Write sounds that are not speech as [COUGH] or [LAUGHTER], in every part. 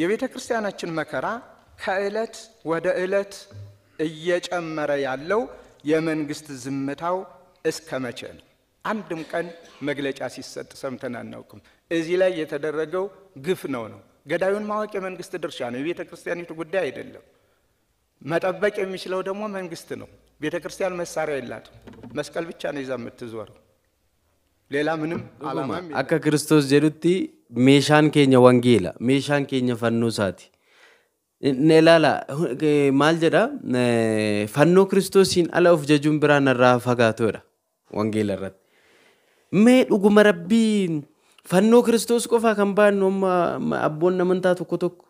የቤተ ክርስቲያናችን መከራ ከእለት ወደ እለት እየጨመረ ያለው የመንግስት ዝምታው እስከ መቼ ነው? አንድም ቀን መግለጫ ሲሰጥ ሰምተን አናውቅም። እዚህ ላይ የተደረገው ግፍ ነው ነው ገዳዩን ማወቅ የመንግስት ድርሻ ነው፣ የቤተ ክርስቲያኒቱ ጉዳይ አይደለም። መጠበቅ የሚችለው ደግሞ መንግስት ነው። ቤተ ክርስቲያን መሳሪያ የላትም። መስቀል ብቻ ነው ይዛ የምትዞረው፣ ሌላ ምንም አላማ አካ ክርስቶስ ጀዱቲ meeshaan keenya wangeela meeshaan keenya fannoo isaati. Ni maal jedha fannoo kiristoosiin ala of jajuun biraa narraa fagaatoodha wangeela irratti. Mee dhuguma rabbii fannoo kiristoos qofaa kan baannu amma abboon amantaa tokko tokko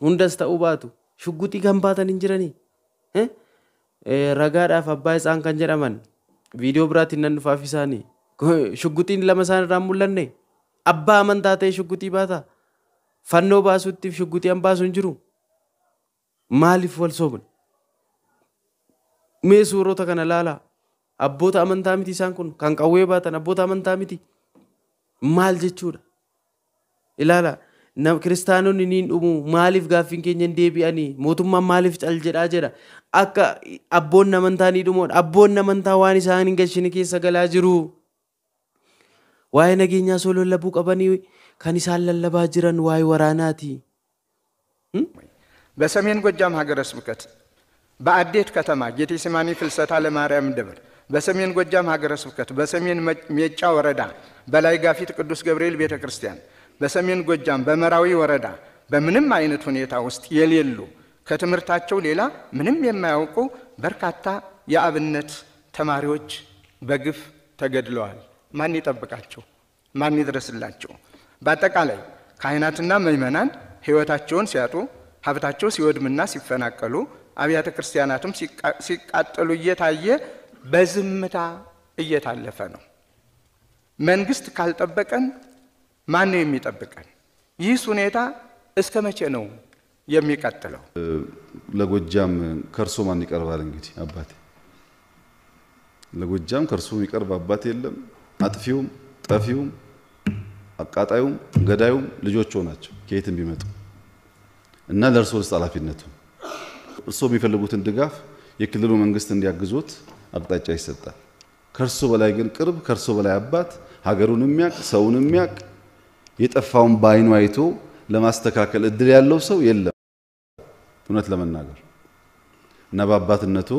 hundas ta'uu baatu shugguxii kan baatan hin jiranii. E, ragaadhaaf abbaa isaan kan jedhaman viidiyoo biraatiin nan dhufaaf isaanii shugguxiin lama isaan irraa mul'anne. abbaa amantaa ta'e shuggutii baataa fannoo baasuuttiif shuggutii an baasu hin jiru maaliif wal soomne mee suurota kana laalaa abboota amantaa miti isaan kun kan qawwee baatan abboota amantaa miti maal jechuudha ilaalaa kiristaanonni niin dhumu maaliif gaaffiin keenya hin deebi'anii mootummaan maaliif cal jedhaa jedha akka abboonni amantaa ni dhumoon abboonni amantaa waan isaan hin gashine keessa galaa jiruu? waa'ee nageenyaa soo lallabuu qabanii kan isaan lallabaa jiran waa'ee waraanaati። hmm? በሰሜን ጎጃም ሀገረ ስብከት በአዴት ከተማ ጌቴሴማኒ ፍልሰታ ለማርያም ደብር በሰሜን ጎጃም ሀገረ ስብከት በሰሜን ሜጫ ወረዳ በላይ ጋፊት ቅዱስ ገብርኤል ቤተ ክርስቲያን በሰሜን ጎጃም በመራዊ ወረዳ በምንም አይነት ሁኔታ ውስጥ የሌሉ ከትምህርታቸው ሌላ ምንም የማያውቁ በርካታ የአብነት ተማሪዎች በግፍ ተገድለዋል። ማን ይጠብቃቸው? ማን ይድረስላቸው? በአጠቃላይ ካህናትና ምእመናን ሕይወታቸውን ሲያጡ ሀብታቸው ሲወድምና ሲፈናቀሉ አብያተ ክርስቲያናትም ሲቃጠሉ እየታየ በዝምታ እየታለፈ ነው። መንግስት ካልጠበቀን ማን ነው የሚጠብቀን? ይህስ ሁኔታ እስከ መቼ ነው የሚቀጥለው? ለጎጃም ከእርሶ ማን ይቀርባል? እንግዲህ አባቴ ለጎጃም ከእርሶ የሚቀርብ አባት የለም። አጥፊውም ጠፊውም አቃጣዩም ገዳዩም ልጆቹ ናቸው ከየትም ቢመጡ እና ለእርሶ ውስጥ ኃላፊነቱ እርሶ የሚፈልጉትን ድጋፍ የክልሉ መንግስት እንዲያግዙት አቅጣጫ ይሰጣል። ከእርሶ በላይ ግን ቅርብ ከእርሶ በላይ አባት ሀገሩን የሚያቅ ሰውን የሚያቅ የጠፋውን በአይኑ አይቶ ለማስተካከል እድል ያለው ሰው የለም እውነት ለመናገር እና በአባትነቶ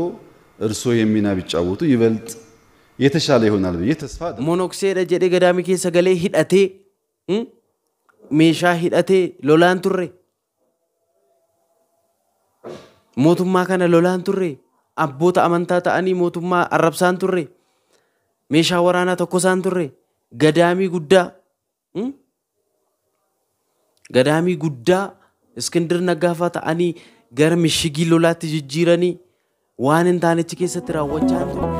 እርሶ የሚና ቢጫወቱ ይበልጥ የተሻለ ይሆናል ብዬ ተስፋ keessa galee hidhatee meeshaa hidhatee lolaan turre mootummaa kana lolaan turre abboota amantaa ta'anii mootummaa arrabsaan turre meeshaa waraanaa tokkosaan turre gadaamii guddaa gadaamii guddaa iskindir naggaafaa ta'anii gara mishigii lolaatti jijjiiranii waan hin taanechi keessatti raawwachaa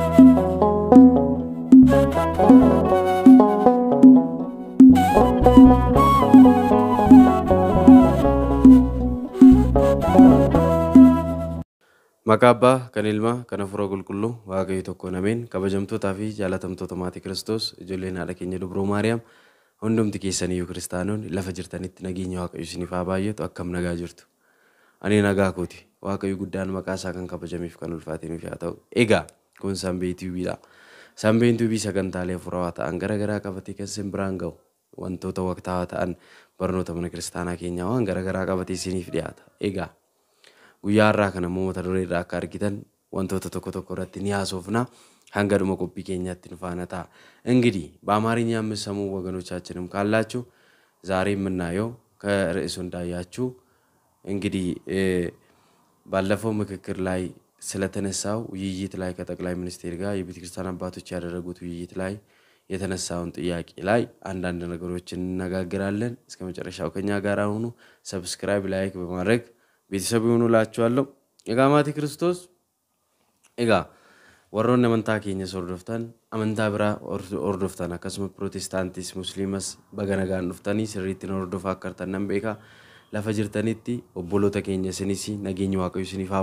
Maqaa Abbaa kan Ilmaa kan Hafuura Qulqulluu Waaqayyo tokko nameen kabajamtootaa fi jaalatamtoota maatii Kiristoos ijoolleen haadha keenya Dubroo Maariyaam hundumti keessaniyyuu kiristaanonni lafa jirtanitti nageenya Waaqayyo isiniif haa baay'atu akkam nagaa jirtu. Ani nagaa kooti. Waaqayyo guddaan maqaa isaa kan kabajameef kan ulfaatiniif haa ta'u. Egaa kun sanbeetiidha. Sambeen duubii sagantaalee furawaa ta'an garaagaraa qabatee kan isin biraan gahu wantoota waqtaawaa ta'an barnoota mana kiristaanaa keenyaa waan garaagaraa qabatee isiniif dhiyaata. Egaa guyyaa irraa kana immoo mata duree irraa akka argitan wantoota tokko tokko irratti ni haasofna hanga dhuma qophii keenyaatti nu faana ta'a። Ingidii እንግዲህ በአማርኛ የምትሰሙ ወገኖቻችንም ካላችሁ ዛሬ የምናየው ከርዕሱ እንዳያችሁ ingidii baallafoo mikikir ላይ ስለተነሳው ውይይት ላይ ከጠቅላይ ሚኒስቴር ጋር የቤተክርስቲያን አባቶች ያደረጉት ውይይት ላይ የተነሳውን ጥያቄ ላይ አንዳንድ ነገሮች እንነጋግራለን። እስከ መጨረሻው ከኛ ጋር ሁኑ። ሰብስክራይብ፣ ላይክ በማድረግ ቤተሰብ ይሁኑ ላችኋለሁ። ኤጋ ማቲ ክርስቶስ ኤጋ ወሮን ነመንታ ኬኘስ ኦርዶፍታን አመንታ ብራ ኦርዶፍተን አካሱመ ፕሮቴስታንቲስ ሙስሊመስ በገነጋን ዱፍታኒ ስሪትን ኦርዶፍ አከርተነን ቤካ lafa jirtanitti obboloota keenya isinis nageenyi waaqayyo isiniif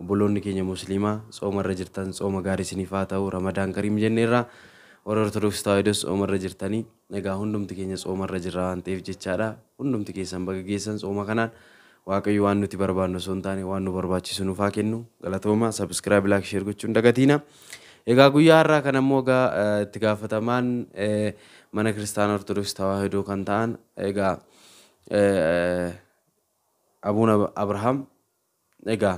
obboloonni keenya musliimaa tsooma irra jirtan tsooma gaarii isiniif ta'u ramadaan kariim jennee warra ortodoksii tawaahidoos tsooma irra jirtanii egaa hundumti keenya tsooma irra jirra waan ta'eef jechaadha hundumti keessan baga geessan tsooma kanaan waaqayyo waan nuti barbaannu osoo hin taane waan nu barbaachisu nuuf kennu galatooma sabiskiraayib laak sheer gochuun dagatiina. Egaa guyyaa har'aa kan ammoo egaa itti gaafatamaan mana kiristaana ortodoksii tawaahidoo kan ta'an egaa abuun Abrahaam egaa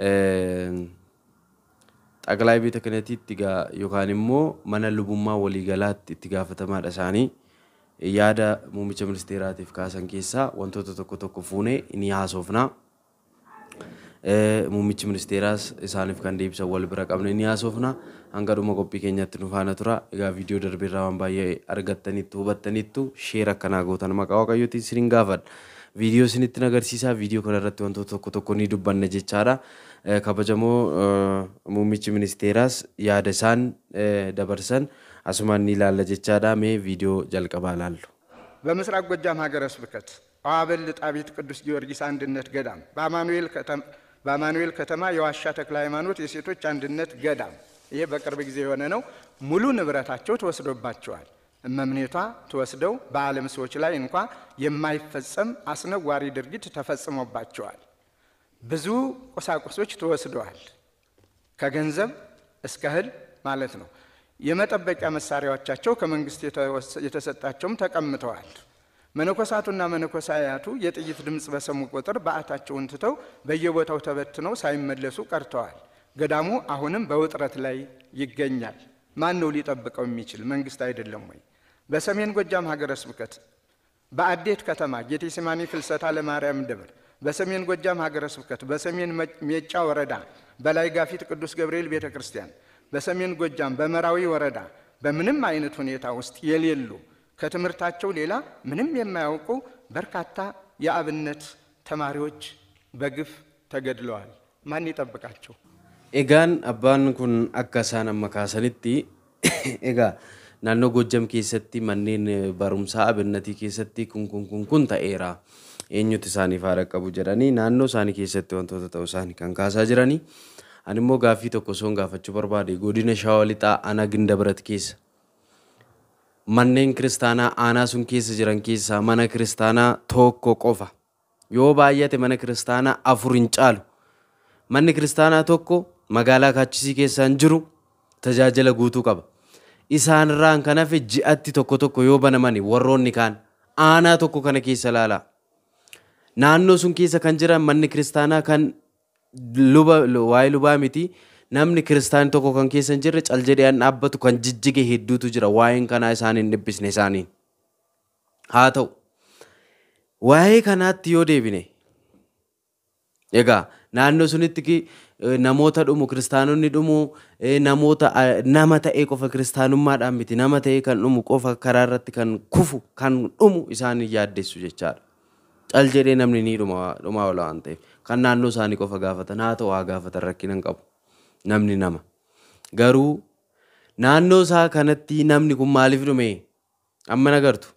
Xaaqilaa ehm, biyya kanatti yookaan immoo mana lubummaa waliigalaatti itti gaafatamaadha isaanii yaada muummicha ministeeraatiif kaasan keessaa wantoota tokko tokko fuunee ni haasofnaa. Ehm, muummichi ministeeraas isaaniif kan deebisan wal bira qabne ni haasofnaa. Hanga dhuma qophii keenyatti nu faana tura. Egaa viidiyoo darbirraa waan baay'ee argattanitti hubattanitti sheera akkanaa gootan maqaa Waaqayyootiin isin hin gaafadha. viidiyoo isinitti agarsiisaa. Viidiyoo kanarratti wantoota tokko tokko ni dubbanna jechaadha. Kabajamoo muummichi ministeeraas yaada isaan dabarsan asumaan ni ilaalla jechaadha. Mee viidiyoo jalqabaa ilaallu. በምስራቅ ጎጃም ሀገረ ስብከት አዋበል ጣቢት ቅዱስ ጊዮርጊስ አንድነት ገዳም በአማኑኤል ከተማ የዋሻ ተክለ ሃይማኖት የሴቶች አንድነት ገዳም ይሄ በቅርብ ጊዜ የሆነ ነው። ሙሉ ንብረታቸው ተወስዶባቸዋል። እመምኔቷ ተወስደው በዓለም ሰዎች ላይ እንኳ የማይፈጸም አስነዋሪ ድርጊት ተፈጽሞባቸዋል። ብዙ ቁሳቁሶች ተወስደዋል፣ ከገንዘብ እስከ እህል ማለት ነው። የመጠበቂያ መሳሪያዎቻቸው ከመንግስት የተሰጣቸውም ተቀምተዋል። መነኮሳቱና መነኮሳያቱ የጥይት ድምፅ በሰሙ ቁጥር በዓታቸውን ትተው በየቦታው ተበትነው ሳይመለሱ ቀርተዋል። ገዳሙ አሁንም በውጥረት ላይ ይገኛል። ማን ነው ሊጠብቀው የሚችል? መንግስት አይደለም ወይ? በሰሜን ጎጃም ሀገረ ስብከት በአዴት ከተማ ጌቴሴማኒ ፍልሰታ ለማርያም ደብር በሰሜን ጎጃም ሀገረ ስብከት በሰሜን ሜጫ ወረዳ በላይ ጋፊት ቅዱስ ገብርኤል ቤተ ክርስቲያን በሰሜን ጎጃም በመራዊ ወረዳ በምንም አይነት ሁኔታ ውስጥ የሌሉ ከትምህርታቸው ሌላ ምንም የማያውቁ በርካታ የአብነት ተማሪዎች በግፍ ተገድለዋል። ማን ይጠብቃቸው? ኤጋን አባን ኩን አካሳን አመካሰኒቲ [COUGHS] ኤጋ naannoo Gojjam keessatti manneen barumsaa abinnatii keessatti kun kun kun kun ta'eera. Eenyutu isaaniif haara qabu jedhanii naannoo isaanii keessatti wantoota ta'uu isaanii kan kaasaa jiranii. Ani immoo gaaffii tokko soon gaafachuu barbaade godina Shawaa Lixaa Aanaa Gindabrat keessa manneen kiristaanaa aanaa sun keessa jiran keessaa mana kiristaanaa tokko qofa. Yoo baay'ate mana kiristaanaa afur hin caalu. Manni kiristaanaa tokko magaalaa Kaachisii keessaan jiru tajaajila guutuu qaba. isaanirraan kan hafe ji'atti tokko tokko yoo banaman warroonni kaan aanaa tokko kana keessa ilaala. Naannoo sun keessa kan jiran manni kiristaanaa kan waa'ee lubaa miti namni kiristaan tokko kan keessa hin jirre cal dhaabbatu kan jijjige hedduutu jira waa'een kanaa isaaniin dhibbisne isaaniin. Haa ta'u waa'ee kanaatti yoo deebine egaa naannoo sunitti namoota dhumu kiristaanonni dhumu namota nama ta'e qofa kiristaanummaadhaan miti nama kan dhumu qofa karaa irratti kan kufu kan dhumu isaan yaaddessu jechaadha. Cal jedhee namni ni dhumaa ola waan kan naannoo isaanii qofa gaafatan haa ta'u haa gaafatan rakkina hin qabu namni nama. Garuu naannoo isaa kanatti namni kun maaliif dhume amma nagartu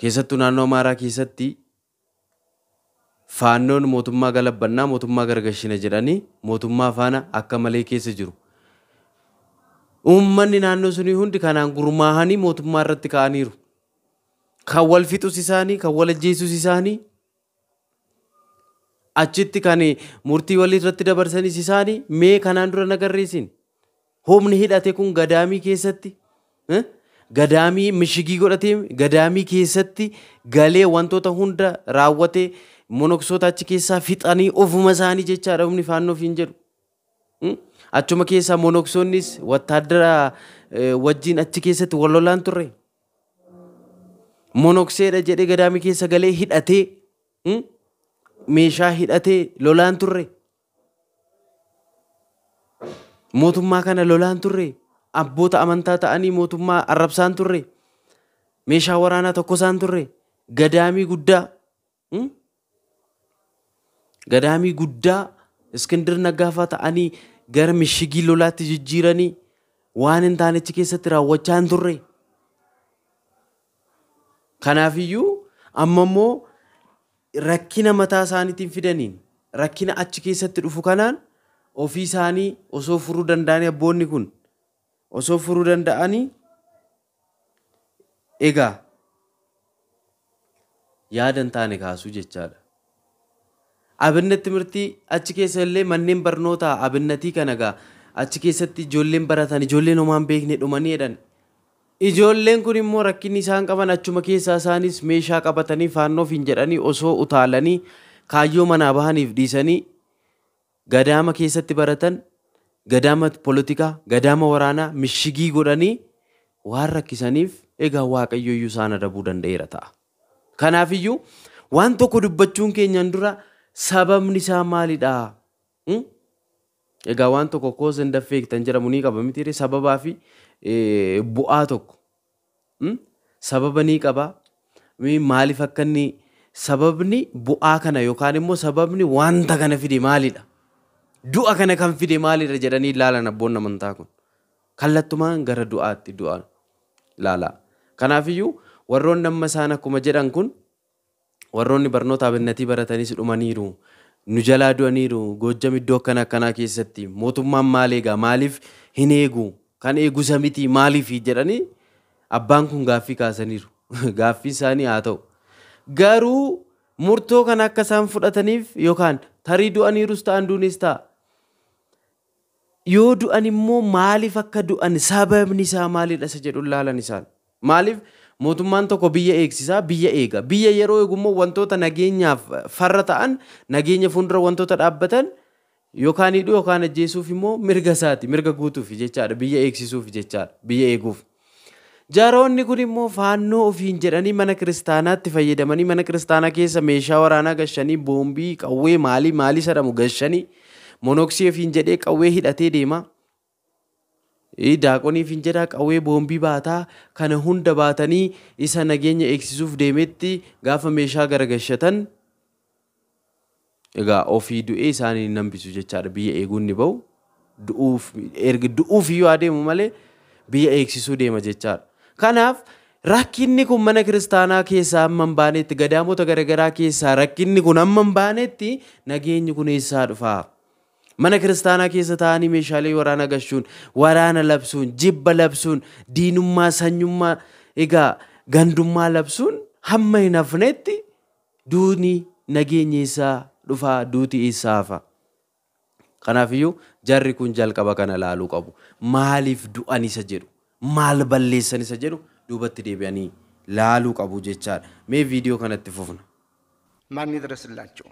keessattuu naannoo amaaraa keessatti faannoon mootummaa galabbannaa mootummaa gargashina jedhanii mootummaa faana akka malee keessa jiru. Uummanni naannoo sunii hundi kanaan gurmaahanii mootummaa irratti ka'aniiru. Kan wal fixus isaanii, kan wal ajjeesus isaanii, achitti kan murtii walii irratti dabarsanis isaanii mee kanaan dura nagarreessin. Humni hidhate kun gadaamii keessatti. Eh? Gadaamii mishigii godhatee gadaamii keessatti galee wantoota hunda raawwatee monoksoota achi keessaa fixanii ofuma isaanii jechaadha humni faannoof hin jedhu. Hmm? Achuma keessaa monoksoonnis wattaaddara e, wajjin achi keessatti wal lolaan turre. Monokseedha jedhee gadaamii keessa galee hidhatee hmm? meeshaa hidhatee lolaan turre. Mootummaa kana lolaan turre. Abboota amantaa ta'anii mootummaa arrabsaan turre. Meeshaa waraanaa tokko isaan turre. Gadaamii guddaa. Hmm? gadaamii guddaa Iskindir nagaafaa ta'anii gara mishigii lolaatti jijjiiranii waan hin achi keessatti raawwachaa hin turre. Kanaafiyyuu amma immoo rakkina mataa isaaniitiin fidaniin rakkina achi keessatti dhufu kanaan ofii isaanii osoo furuu danda'anii abboonni kun osoo furuu danda'anii egaa yaada hin taane kaasuu jechaadha. Abinnet timirtii achi keessa illee manneen barnootaa abinnatii kana gaa achi keessatti ijoolleen baratan ijoolleen homaan beekne dhumanii jedhan. Ijoolleen kun immoo rakkin isaan qaban achuma keessaa isaanis meeshaa qabatanii faannoof hin jedhanii osoo utaalanii kaayyoo manaa bahaniif dhiisanii gadaama keessatti baratan gadaama poolitikaa gadaama waraanaa mishigii godhanii waan rakkisaniif egaa waaqayyo iyyuu isaan adabuu danda'eera ta'a. Kanaafiyyuu waan tokko dubbachuun keenyaan dura. sababni isaa maalidha? Hmm? Egaa waan tokko koosa hin danfeektan jedhamu ni qaba miti sababaa fi bu'aa tokko hmm? sababa ni qaba maaliif akka inni sababni bu'aa kana yookaan immoo sababni wanta kana fide maalidha? Du'a kana kan fide maalidha jedhanii ilaalan abboonni amantaa kun kallattumaan gara du'aatti du'a ilaalaa. Kanaafiyyuu warroonni amma isaan akkuma jedhan kun warroonni barnoota abennatii baratanis dhumaniiru nu jalaa du'aniiru goojjam iddoo akkanaa keessatti mootummaan maal eegaa maaliif hin eegu kan eegu samitii maaliif jedhanii abbaan kun gaaffii kaasaniiru [LAUGHS] gaaffii isaanii haa ta'u garuu murtoo kan akka isaan fudhataniif yookaan tarii du'aniirus ta'an duunis ta'a yoo du'an immoo maaliif akka du'an sababni isaa maalidha isa jedhu laalan isaan maaliif mootummaan tokko biyya eegsisaa biyya eega biyya yeroo eegummoo wantoota nageenyaaf eh, farra ta'an nageenya fuuldura wantoota dhaabbatan yookaan hidhuu yookaan ajjeesuuf immoo mirga isaati mirga guutuuf jechaadha biyya eegsisuuf jechaadha biyya eeguuf. Jaaronni kun immoo faannoo ofiin jedhanii mana kiristaanaatti fayyadamanii mana kiristaanaa keessa meeshaa waraanaa gashanii boombii qawwee maalii maalii sadamu gashanii monooksii ofiin jedhee qawwee hidhatee deema. Daaqoniif hin jedha qawwee boombii baataa kana hunda baatanii isa nageenya eegsisuuf deemetti gaafa meeshaa gargashatan ofii du'ee isaanii nambisu jechaadha biyya eeguun ni ba'u. Du'uuf iyyuu adeemu malee biyya eegsisuu deema jechaadha. Kanaaf rakkinni kun mana kiristaanaa keessaa amma hin baanetti gadaamota garaagaraa keessaa rakkinni kun amma hin baanetti nageenyi kun dhufaa? mana kiristaanaa keessa taa'anii meeshaalee waraanaa gashuun waraana labsuun jibba labsuun diinummaa sanyummaa egaa gandummaa labsuun hamma hin hafnetti duuni nageenyi isaa dhufaa duuti isaafa. iyyuu jarri kun jalqaba kana laaluu qabu. Maaliif du'an isa jedhu maal balleessan isa jedhu duubatti deebi'anii laaluu qabu jechaadha. Mee viidiyoo kanatti fufna. ማን ይድረስላቸው።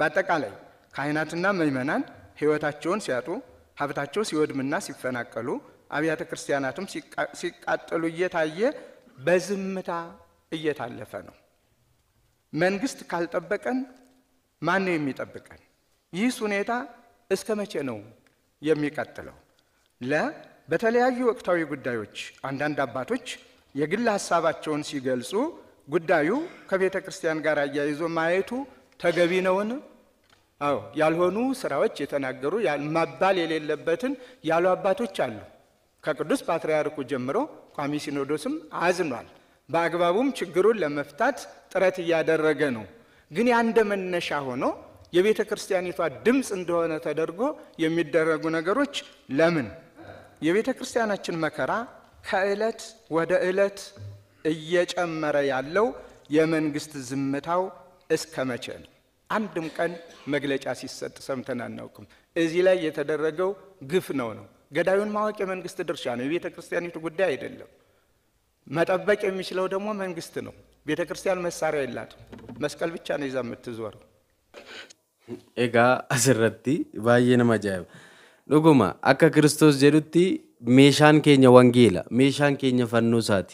በአጠቃላይ ካህናትና ምዕመናን ህይወታቸውን ሲያጡ ሀብታቸው ሲወድምና ሲፈናቀሉ አብያተ ክርስቲያናትም ሲቃጠሉ እየታየ በዝምታ እየታለፈ ነው። መንግስት ካልጠበቀን ማን ነው የሚጠብቀን? ይህስ ሁኔታ እስከ መቼ ነው የሚቀጥለው? ለ በተለያዩ ወቅታዊ ጉዳዮች አንዳንድ አባቶች የግል ሀሳባቸውን ሲገልጹ ጉዳዩ ከቤተ ክርስቲያን ጋር አያይዞ ማየቱ ተገቢ ነውን? አዎ ያልሆኑ ስራዎች የተናገሩ መባል የሌለበትን ያሉ አባቶች አሉ። ከቅዱስ ፓትርያርኩ ጀምሮ ቋሚ ሲኖዶስም አዝኗል። በአግባቡም ችግሩን ለመፍታት ጥረት እያደረገ ነው። ግን ያንደ መነሻ ሆኖ የቤተ ክርስቲያኒቷ ድምፅ እንደሆነ ተደርጎ የሚደረጉ ነገሮች ለምን የቤተ ክርስቲያናችን መከራ ከዕለት ወደ እለት እየጨመረ ያለው የመንግስት ዝምታው እስከ መቼ ነው? አንድም ቀን መግለጫ ሲሰጥ ሰምተን አናውቅም። እዚህ ላይ የተደረገው ግፍ ነው ነው ገዳዩን ማወቅ የመንግስት ድርሻ ነው፣ የቤተ ክርስቲያኒቱ ጉዳይ አይደለም። መጠበቅ የሚችለው ደግሞ መንግስት ነው። ቤተ ክርስቲያን መሳሪያ የላትም። መስቀል ብቻ ነው ይዛ የምትዞረው። ኤጋ አስረቲ ባየ ነማ ጃይብ ዱጉማ አካ ክርስቶስ ጀዱቲ ሜሻን ኬኛ ወንጌላ ሜሻን ኬኛ ፈኖሳቲ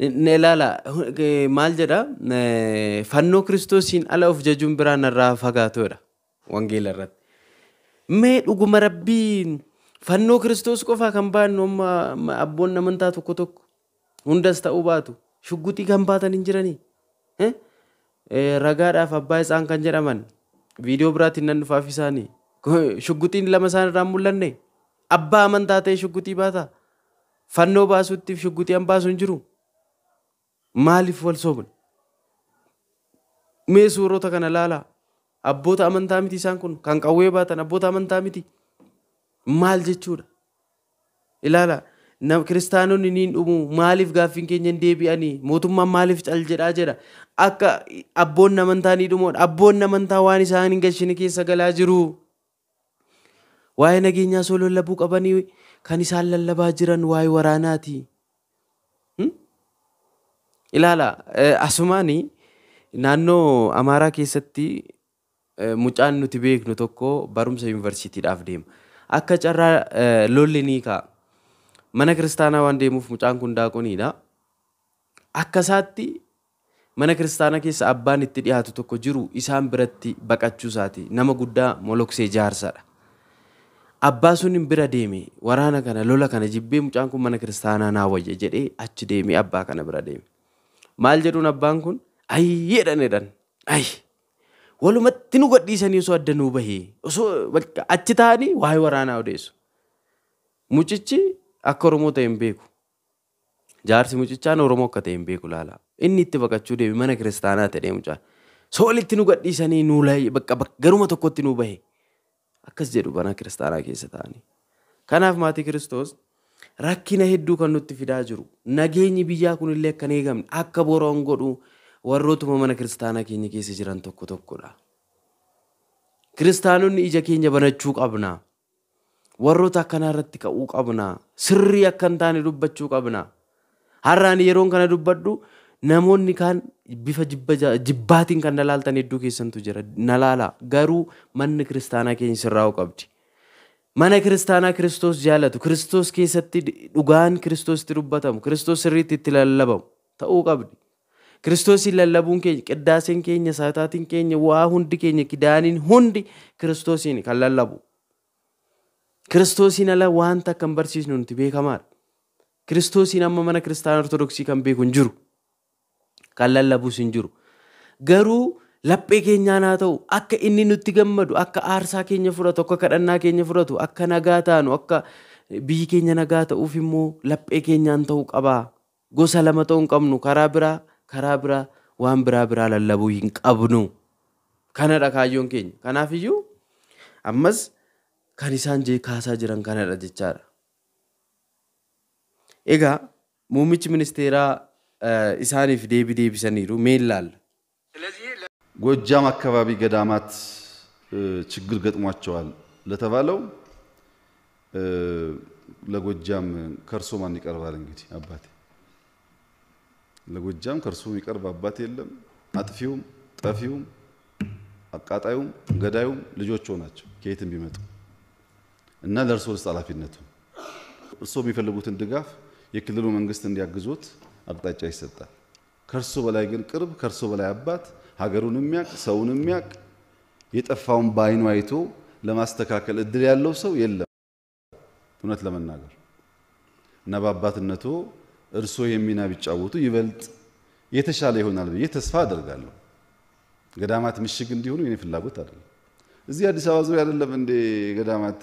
Inni ilaala eh, maal jedhaa eh, fannoo kiristoosiin ala of jajuun biraa narraa fagaatudha wangeela irratti. Mee dhuguma rabbii fannoo kiristoos qofaa kan baannu amma abboon amantaa tokko tokko hundas ta'uu baatu shugguxii kan baatan hin jiranii. Eh? Ragaadhaaf abbaa isaan kan jedhaman viidiyoo biraatiin nan dhufaaf isaanii shugguxiin lama isaan hin mul'anne abbaa amantaa ta'e shugguxii baataa fannoo baasuuttiif shugguxii an baasu jiru. Maaliif wal soomne? Mee suurota kana ilaalaa. Abboota amantaa miti isaan kun kan qawwee baatan abboota amantaa miti. Maal jechuudha? Ilaalaa. Kiristaanonni niin dhumu maaliif gaaffiin keenya hin deebi'anii mootummaan maaliif cal jedhaa jedha. Akka abboonni amantaa dhumoodha. Abboonni amantaa waan isaan hin gashine keessa galaa jiru. Waa'ee nageenyaa soo lallabuu qabanii kan isaan lallabaa jiran waa'ee waraanaati. ilaala asumaani naannoo Amaaraa keessatti mucaan nuti beeknu tokko barumsa yuunivarsiitiidhaaf deema. Akka carraa lolli ni kaa'a. Mana kiristaanaa waan deemuuf mucaan kun daaqoniidha. Akka isaatti mana kiristaanaa keessa abbaan itti dhiyaatu tokko jiru isaan biratti baqachuu isaati. Nama guddaa moloksee jaarsadha. Abbaa sunin bira deeme waraana kana lola kana jibbee mucaan kun mana kiristaanaa naa wayya jedhee achi deemee abbaa kana bira deeme. maal jedhuun abbaan kun ayyeedhan jedhan ay walumatti nu godhiisanii osoo adda nuu bahee osoo achi taa'anii waa'ee waraanaa odeessu. Mucichi akka Oromoo ta'e hin beeku. Jaarsi mucichaan Oromoo akka ta'e hin beeku laala. Inni itti baqachuu deebi mana kiristaanaa ta'e mucaa. Soolitti nu gadhiisanii nuu bakka garuma tokkotti nuu bahe. Akkas jedhu mana kiristaanaa keessa ta'anii. Kanaaf maatii kiristoos rakkina hedduu kan nutti fidaa jiru nageenyi biyyaa kunille akan eegamne akka boroon godhu warrootuma mana kiristaanaa keenya keessa jiran tokko tokkodha. Kiristaanonni ija keenya banachuu qabna. Warroota akkanaa irratti ka'uu qabna. Sirrii akka hin taane dubbachuu qabna. Har'aan yeroon kana dubbadhu namoonni kaan bifa jibbaatiin kan na hedduu keessantu jira. Na Garuu manni kiristaanaa keenya sirraa'uu qabdi. mana kiristaanaa Kiristoos jaallatu Kiristoos keessatti dhugaan Kiristoositti dubbatamu Kiristoos sirriitti itti lallabamu ta'uu qabdi. Kiristoosiin lallabuun keenya qiddaaseen keenya saataatiin keenya waa hundi keenya kidaaniin hundi Kiristoosiin kan lallabu. Kiristoosiin ala waanta akka hin barsiisnu nuti beekamaadha. Kiristoosiin amma mana kiristaana ortodoksii kan beeku hin jiru. Kan lallabuus hin jiru. Garuu Laphee keenyaan haa ta'u akka inni nutti gammadu akka aarsaa keenya fudhatu akka kadhannaa keenya fudhatu akka nagaa taanu akka biyyi keenya nagaa ta'uuf immoo laphee keenyaan ta'u qabaa. Gosa lama ta'u hin qabnu karaa biraa karaa biraa waan biraa biraa lallabuu hin qabnu. Kanadha kaayyoon keenya. Kanaaf iyyuu ammas kan isaan kaasaa jiran kanadha jechaadha. Egaa muummichi ministeeraa eh, isaaniif deebii deebisaniiru mee ilaalla. ጎጃም አካባቢ ገዳማት ችግር ገጥሟቸዋል ለተባለው ለጎጃም ከእርሶ ማን ይቀርባል? እንግዲህ አባቴ ለጎጃም ከእርሶ የሚቀርብ አባት የለም። አጥፊውም፣ ጠፊውም፣ አቃጣዩም፣ ገዳዩም ልጆቹ ናቸው ከየትም ቢመጡ እና ለእርሶ ልስጥ ኃላፊነቱ እርሶ የሚፈልጉትን ድጋፍ የክልሉ መንግስት እንዲያግዙት አቅጣጫ ይሰጣል። ከእርሶ በላይ ግን ቅርብ ከእርሶ በላይ አባት ሀገሩን የሚያቅ ሰውን የሚያቅ የጠፋውን በአይኑ አይቶ ለማስተካከል እድል ያለው ሰው የለም። እውነት ለመናገር እና በአባትነቶ እርሶ የሚና ቢጫወቱ ይበልጥ የተሻለ ይሆናል ብዬ ተስፋ አደርጋለሁ። ገዳማት ምሽግ እንዲሆኑ የኔ ፍላጎት አይደለም። እዚህ አዲስ አበባ ዙሪያ አይደለም እንዴ ገዳማት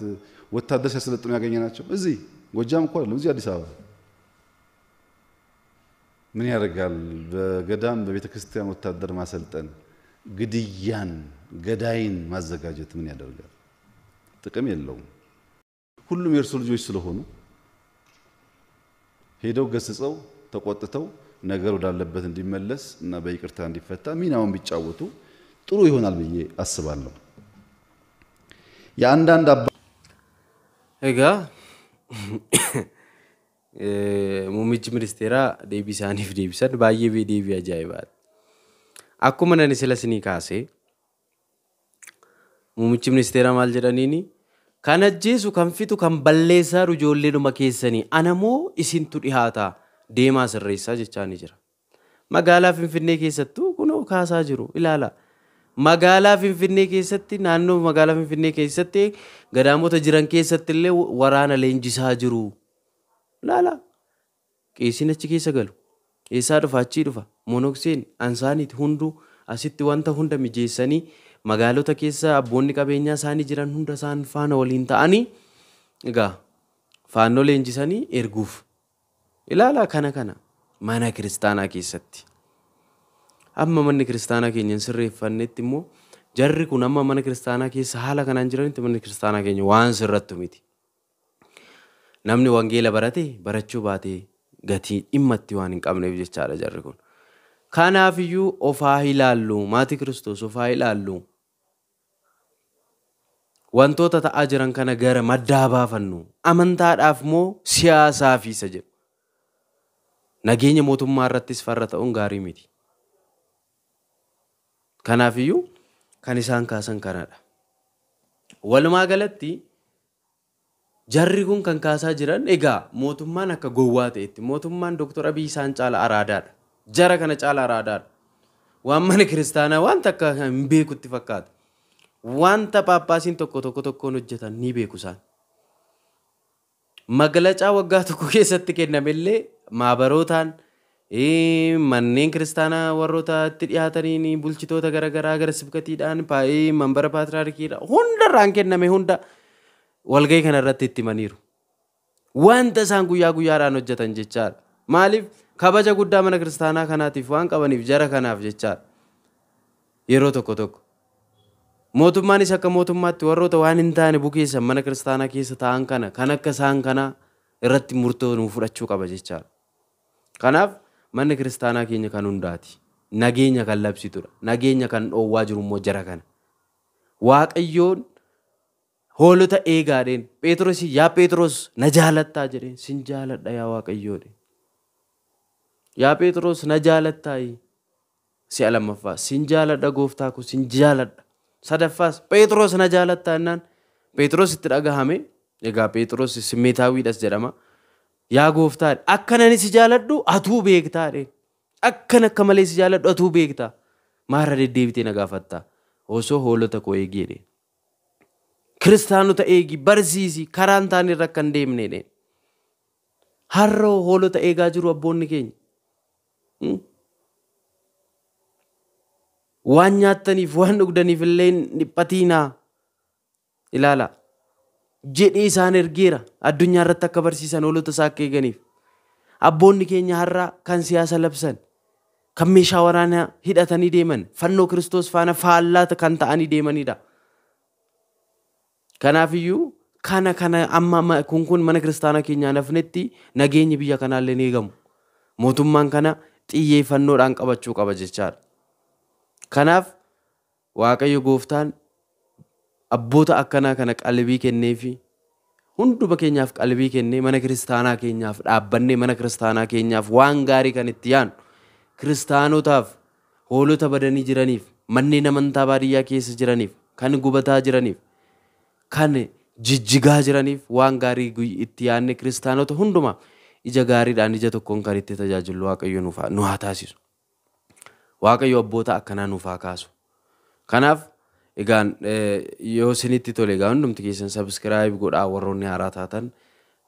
ወታደር ሲያሰለጥኑ ናቸው። እዚህ ጎጃም እኮ አይደለም፣ እዚህ አዲስ አበባ ምን ያደርጋል? በገዳም በቤተ ክርስቲያን ወታደር ማሰልጠን፣ ግድያን፣ ገዳይን ማዘጋጀት ምን ያደርጋል? ጥቅም የለውም። ሁሉም የእርሱ ልጆች ስለሆኑ ሄደው ገስጸው ተቆጥተው ነገር ወዳለበት እንዲመለስ እና በይቅርታ እንዲፈታ ሚናውን ቢጫወቱ ጥሩ ይሆናል ብዬ አስባለሁ። የአንዳንድ አባ muummichi ministeeraa deebii isaaniif deebisan baay'ee deebii ajaa'ibaadha. Akkuma nani sila sinii kaasee muummichi ministeeraa maal jedhaniini kan ajjeesu kan fixu kan balleessaa ijoolleedhuma keessanii anamoo isintu dhihaataa deemaa sirreessaa jechaa ni jira. Magaalaa Finfinnee keessattuu kunoo kaasaa jiru ilaala. Magaalaa Finfinnee keessatti naannoo magaalaa Finfinnee keessatti gadaamota jiran keessatti illee waraana leenjisaa jiru. laalaa qeesiin achi keessa galu eessaa dhufa achii dhufa monokseen ansaaniit hunduu asitti wanta hunda mijeessanii magaalota keessa abboonni qabeenyaa isaanii jiran hunda isaan faana waliin ta'anii egaa faannoo leenjisanii erguuf ilaalaa kana kana mana kiristaanaa keessatti amma manni kiristaanaa keenya hin immoo jarri kun amma mana kiristaanaa keessa haala manni kiristaanaa keenya waan sirrattu miti. namni wangeela barate barachuu baate gatii dhimma itti waan hin qabneef jechaadha jarri kun. Kanaafiyyuu ofaa ilaallu maatii kiristoos ofaa ilaallu wantoota ta'aa jiran kana gara maddaa baafannu amantaadhaaf moo siyaasaa fi isa jedhu nageenya mootummaa irrattis farra ta'uun gaarii miti. Kanaafiyyuu kan isaan kaasan kanadha. Walumaa galatti Jarri kun kan kaasaa jiran egaa mootummaan akka gowwaa ta'etti mootummaan Dooktor Abiy isaan caala araadaadha. Jara kana caala araadaadha. Waan mana kiristaanaa wanta akka hin beekutti fakkaata. Wanta paappaasiin tokko tokko tokkoon hojjetan ni beeku isaan. Magalacaa waggaa tokko [LAUGHS] keessatti kennamellee maabarootaan manneen kiristaanaa warrootatti dhiyaataniin bulchitoota garaagaraa gara sibkatiidhaan manbara paatiraarkiidhaan hundarraan kenname hunda. walga'ii kanarratti itti himaniiru. Wanta isaan guyyaa guyyaadhaan hojjetan jechaadha. Maaliif kabaja guddaa mana kiristaanaa kanaatiif waan qabaniif jara kanaaf jechaadha. Yeroo tokko tokko. Mootummaanis akka mootummaatti warroota waan hin taane bukeessan mana kiristaanaa keessa taa'an kana kan akka isaan kanaa irratti murtoo nuu fudhachuu qaba jechaadha. Kanaaf manni kiristaanaa keenya kan hundaati. Nageenya kan labsitudha. Nageenya kan dhoowwaa jiru immoo jara kana. Waaqayyoon hoolota eegaadheen Phexros yaa petros na jaalattaa sin jaaladha yaa Waaqayyoodhe. Yaa Phexros na jaalattaayi si'a sin jaaladha gooftaa koo sin jaaladha sadaffaas Phexros na jaalattaa innaan Phexros itti dhagahame egaa Phexros simmeetaawiidhas jedhama. Yaa gooftaa akkan ani si jaaladhu atuu beektaa dheen akkan akka malee si jaaladhu atuu beektaa maarra na gaafattaa hoolota koo eegee kiristaanota eegi barsiisi karaan taanee kan hin deemne harroo hoolota eegaa jiru abboonni keenya. Hmm? Waan nyaataniif waan dhugdaniif illee dhiphatinaa ilaala. Jedhee isaan ergeera addunyaa irratti akka barsiisan hoolota isaa eeganiif. Abboonni keenya har'aa kan siyaasa labsan kan meeshaa waraanaa hidhatanii deeman fannoo kiristoos faana faallaa kan ta'anii deemanidha. Kanaafiyyuu kana kana amma kun kun mana kiristaanaa keenyaa dafnetti nageenyi biyya kanalee ni eegamu. Mootummaan kana xiyyeeffannoodhaan qabachuu qaba jechaadha. Kanaaf Waaqayyo gooftaan abboota akkanaa kana qalbii kenneefi hunduma keenyaaf qalbii kennee mana kiristaanaa keenyaaf dhaabbannee mana kiristaanaa keenyaaf waan gaarii kan itti kiristaanotaaf hoolota badanii jiraniif manneen amantaa baadiyyaa keessa jiraniif kan gubataa jiraniif kan jijjigaa jiraniif waan gaarii itti yaadne kiristaanota hundumaa ija gaariidhaan ija tokkoon kan itti tajaajilu waaqayyo nu haa taasisu. Waaqayyo abboota akkanaa nuuf haa kaasu. Kanaaf egaan yoo isinitti tole egaa hundumti keessan sabiskiraayib godhaa warroonni haaraa taatan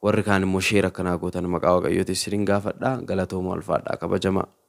warri kaan immoo sheera akkanaa gootan maqaa waaqayyooti isiniin gaafadhaa galatoomuu alfaadhaa kabajamaa.